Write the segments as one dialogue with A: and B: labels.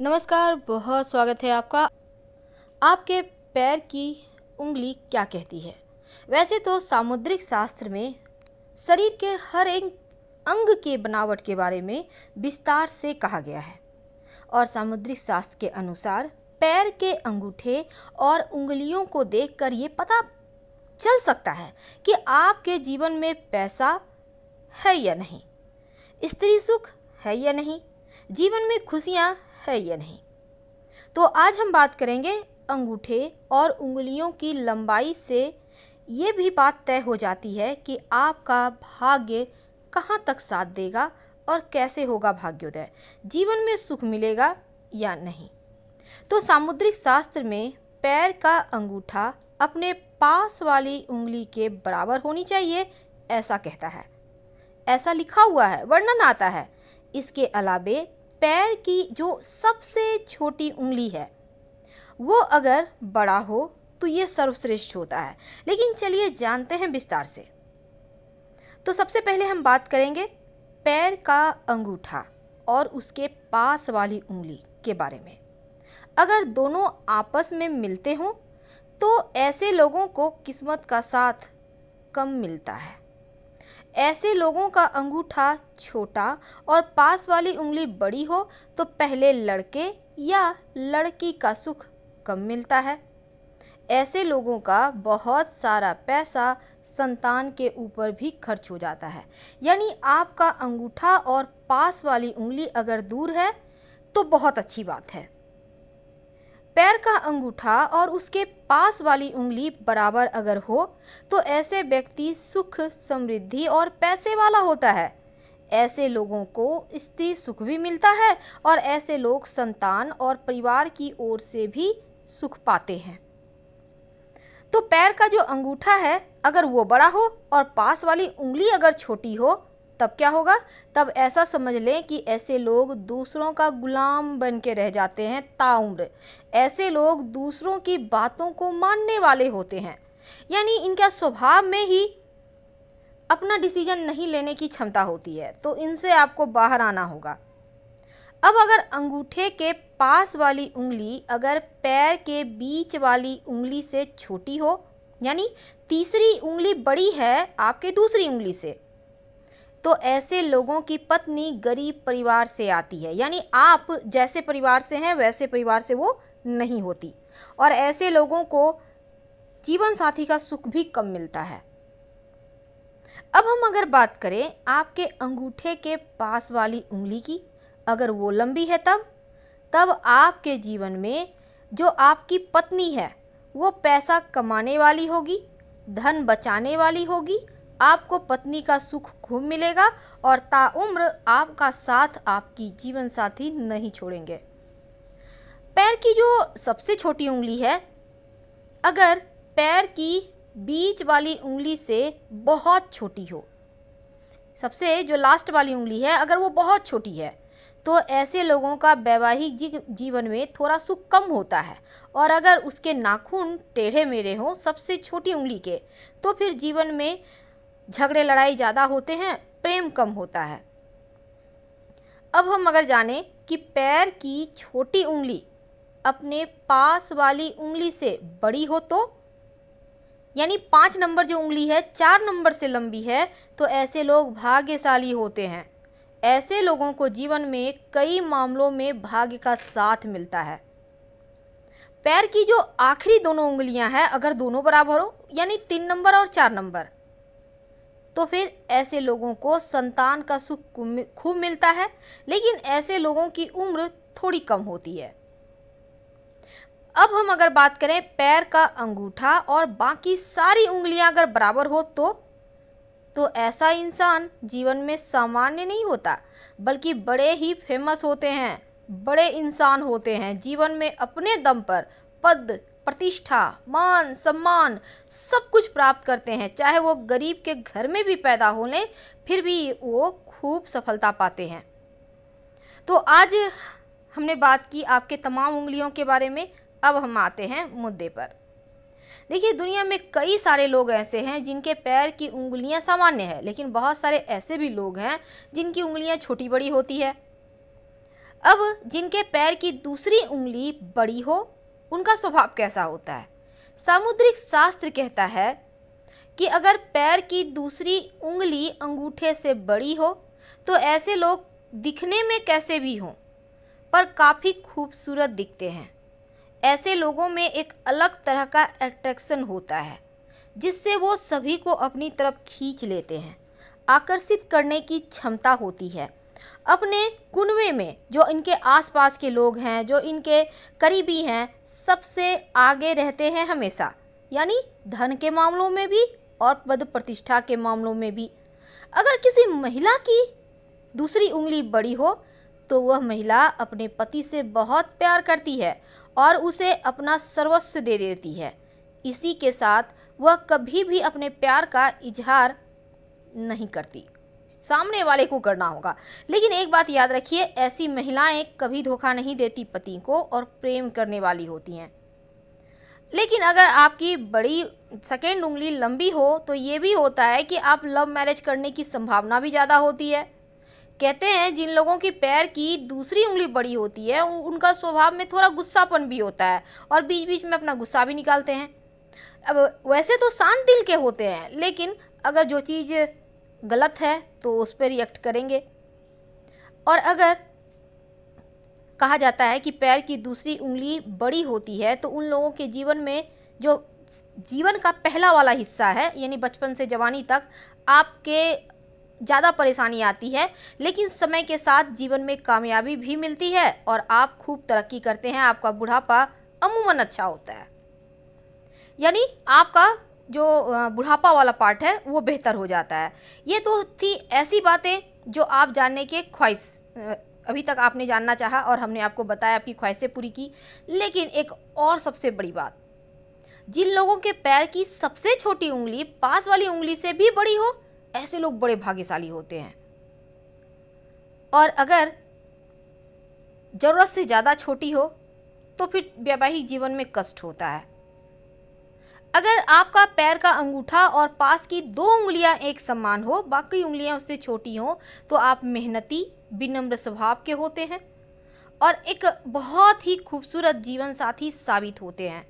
A: नमस्कार बहुत स्वागत है आपका आपके पैर की उंगली क्या कहती है वैसे तो सामुद्रिक शास्त्र में शरीर के हर एक अंग के बनावट के बारे में विस्तार से कहा गया है और सामुद्रिक शास्त्र के अनुसार पैर के अंगूठे और उंगलियों को देखकर ये पता चल सकता है कि आपके जीवन में पैसा है या नहीं स्त्री सुख है या नहीं जीवन में खुशियाँ है या नहीं तो आज हम बात करेंगे अंगूठे और उंगलियों की लंबाई से ये भी बात तय हो जाती है कि आपका भाग्य कहाँ तक साथ देगा और कैसे होगा भाग्योदय जीवन में सुख मिलेगा या नहीं तो सामुद्रिक शास्त्र में पैर का अंगूठा अपने पास वाली उंगली के बराबर होनी चाहिए ऐसा कहता है ऐसा लिखा हुआ है वर्णन आता है इसके अलावे पैर की जो सबसे छोटी उंगली है वो अगर बड़ा हो तो ये सर्वश्रेष्ठ होता है लेकिन चलिए जानते हैं विस्तार से तो सबसे पहले हम बात करेंगे पैर का अंगूठा और उसके पास वाली उंगली के बारे में अगर दोनों आपस में मिलते हों तो ऐसे लोगों को किस्मत का साथ कम मिलता है ऐसे लोगों का अंगूठा छोटा और पास वाली उंगली बड़ी हो तो पहले लड़के या लड़की का सुख कम मिलता है ऐसे लोगों का बहुत सारा पैसा संतान के ऊपर भी खर्च हो जाता है यानी आपका अंगूठा और पास वाली उंगली अगर दूर है तो बहुत अच्छी बात है पैर का अंगूठा और उसके पास वाली उंगली बराबर अगर हो तो ऐसे व्यक्ति सुख समृद्धि और पैसे वाला होता है ऐसे लोगों को स्त्री सुख भी मिलता है और ऐसे लोग संतान और परिवार की ओर से भी सुख पाते हैं तो पैर का जो अंगूठा है अगर वो बड़ा हो और पास वाली उंगली अगर छोटी हो तब क्या होगा तब ऐसा समझ लें कि ऐसे लोग दूसरों का गुलाम बन के रह जाते हैं ताउम्र ऐसे लोग दूसरों की बातों को मानने वाले होते हैं यानी इनका स्वभाव में ही अपना डिसीजन नहीं लेने की क्षमता होती है तो इनसे आपको बाहर आना होगा अब अगर अंगूठे के पास वाली उंगली अगर पैर के बीच वाली उंगली से छोटी हो यानी तीसरी उंगली बड़ी है आपके दूसरी उंगली से तो ऐसे लोगों की पत्नी गरीब परिवार से आती है यानी आप जैसे परिवार से हैं वैसे परिवार से वो नहीं होती और ऐसे लोगों को जीवन साथी का सुख भी कम मिलता है अब हम अगर बात करें आपके अंगूठे के पास वाली उंगली की अगर वो लंबी है तब तब आपके जीवन में जो आपकी पत्नी है वो पैसा कमाने वाली होगी धन बचाने वाली होगी आपको पत्नी का सुख खूब मिलेगा और ताउम्र आपका साथ आपकी जीवन साथी नहीं छोड़ेंगे पैर की जो सबसे छोटी उंगली है अगर पैर की बीच वाली उंगली से बहुत छोटी हो सबसे जो लास्ट वाली उंगली है अगर वो बहुत छोटी है तो ऐसे लोगों का वैवाहिक जीवन में थोड़ा सुख कम होता है और अगर उसके नाखून टेढ़े मेढ़े हों सबसे छोटी उंगली के तो फिर जीवन में झगड़े लड़ाई ज़्यादा होते हैं प्रेम कम होता है अब हम अगर जाने कि पैर की छोटी उंगली अपने पास वाली उंगली से बड़ी हो तो यानी पाँच नंबर जो उंगली है चार नंबर से लंबी है तो ऐसे लोग भाग्यशाली होते हैं ऐसे लोगों को जीवन में कई मामलों में भाग्य का साथ मिलता है पैर की जो आखिरी दोनों उंगलियां हैं अगर दोनों बराबर हो यानी तीन नंबर और चार नंबर तो फिर ऐसे लोगों को संतान का सुख खूब मिलता है लेकिन ऐसे लोगों की उम्र थोड़ी कम होती है अब हम अगर बात करें पैर का अंगूठा और बाकी सारी उंगलियां अगर बराबर हो तो तो ऐसा इंसान जीवन में सामान्य नहीं होता बल्कि बड़े ही फेमस होते हैं बड़े इंसान होते हैं जीवन में अपने दम पर पद प्रतिष्ठा मान सम्मान सब कुछ प्राप्त करते हैं चाहे वो गरीब के घर में भी पैदा हो लें फिर भी वो खूब सफलता पाते हैं तो आज हमने बात की आपके तमाम उंगलियों के बारे में अब हम आते हैं मुद्दे पर देखिए दुनिया में कई सारे लोग ऐसे हैं जिनके पैर की उंगलियां सामान्य है लेकिन बहुत सारे ऐसे भी लोग हैं जिनकी उंगलियां छोटी बड़ी होती है अब जिनके पैर की दूसरी उंगली बड़ी हो उनका स्वभाव कैसा होता है सामुद्रिक शास्त्र कहता है कि अगर पैर की दूसरी उंगली अंगूठे से बड़ी हो तो ऐसे लोग दिखने में कैसे भी हों पर काफ़ी खूबसूरत दिखते हैं ऐसे लोगों में एक अलग तरह का अट्रैक्शन होता है जिससे वो सभी को अपनी तरफ खींच लेते हैं आकर्षित करने की क्षमता होती है अपने कुनवे में जो इनके आसपास के लोग हैं जो इनके करीबी हैं सबसे आगे रहते हैं हमेशा यानी धन के मामलों में भी और पद प्रतिष्ठा के मामलों में भी अगर किसी महिला की दूसरी उंगली बड़ी हो तो वह महिला अपने पति से बहुत प्यार करती है और उसे अपना सर्वस्व दे देती है इसी के साथ वह कभी भी अपने प्यार का इजहार नहीं करती सामने वाले को करना होगा लेकिन एक बात याद रखिए ऐसी महिलाएं कभी धोखा नहीं देती पति को और प्रेम करने वाली होती हैं लेकिन अगर आपकी बड़ी सेकेंड उंगली लंबी हो तो ये भी होता है कि आप लव मैरिज करने की संभावना भी ज़्यादा होती है कहते हैं जिन लोगों की पैर की दूसरी उंगली बड़ी होती है उनका स्वभाव में थोड़ा गुस्सापन भी होता है और बीच बीच में अपना गुस्सा भी निकालते हैं अब वैसे तो शांत दिल के होते हैं लेकिन अगर जो चीज़ गलत है तो उस पर रिएक्ट करेंगे और अगर कहा जाता है कि पैर की दूसरी उंगली बड़ी होती है तो उन लोगों के जीवन में जो जीवन का पहला वाला हिस्सा है यानी बचपन से जवानी तक आपके ज़्यादा परेशानी आती है लेकिन समय के साथ जीवन में कामयाबी भी मिलती है और आप खूब तरक्की करते हैं आपका बुढ़ापा अमूमन अच्छा होता है यानी आपका जो बुढ़ापा वाला पार्ट है वो बेहतर हो जाता है ये तो थी ऐसी बातें जो आप जानने के ख्वाहिश अभी तक आपने जानना चाहा और हमने आपको बताया आपकी ख्वाहिशें पूरी की लेकिन एक और सबसे बड़ी बात जिन लोगों के पैर की सबसे छोटी उंगली पास वाली उंगली से भी बड़ी हो ऐसे लोग बड़े भाग्यशाली होते हैं और अगर ज़रूरत से ज़्यादा छोटी हो तो फिर वैवाहिक जीवन में कष्ट होता है अगर आपका पैर का अंगूठा और पास की दो उंगलियां एक समान हो बाकी उंगलियां उससे छोटी हों तो आप मेहनती विनम्र स्वभाव के होते हैं और एक बहुत ही खूबसूरत जीवन साथी साबित होते हैं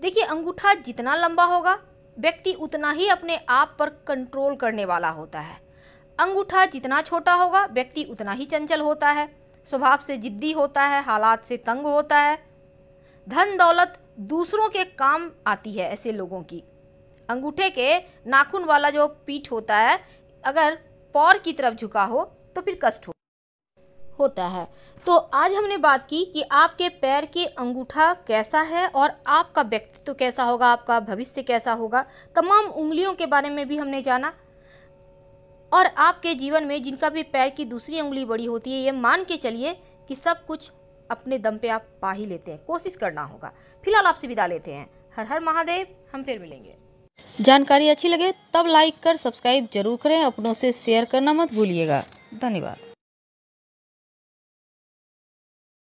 A: देखिए अंगूठा जितना लंबा होगा व्यक्ति उतना ही अपने आप पर कंट्रोल करने वाला होता है अंगूठा जितना छोटा होगा व्यक्ति उतना ही चंचल होता है स्वभाव से जिद्दी होता है हालात से तंग होता है धन दौलत दूसरों के काम आती है ऐसे लोगों की अंगूठे के नाखून वाला जो पीठ होता है अगर पौर की तरफ झुका हो तो फिर कष्ट हो होता है तो आज हमने बात की कि आपके पैर के अंगूठा कैसा है और आपका व्यक्तित्व तो कैसा होगा आपका भविष्य कैसा होगा तमाम उंगलियों के बारे में भी हमने जाना और आपके जीवन में जिनका भी पैर की दूसरी उंगली बड़ी होती है ये मान के चलिए कि सब कुछ अपने दम पे आप पा ही लेते हैं कोशिश करना होगा फिलहाल आपसे विदा लेते हैं हर हर महादेव हम फिर मिलेंगे जानकारी अच्छी लगे तब लाइक कर सब्सक्राइब जरूर करें अपनों से शेयर करना मत भूलिएगा धन्यवाद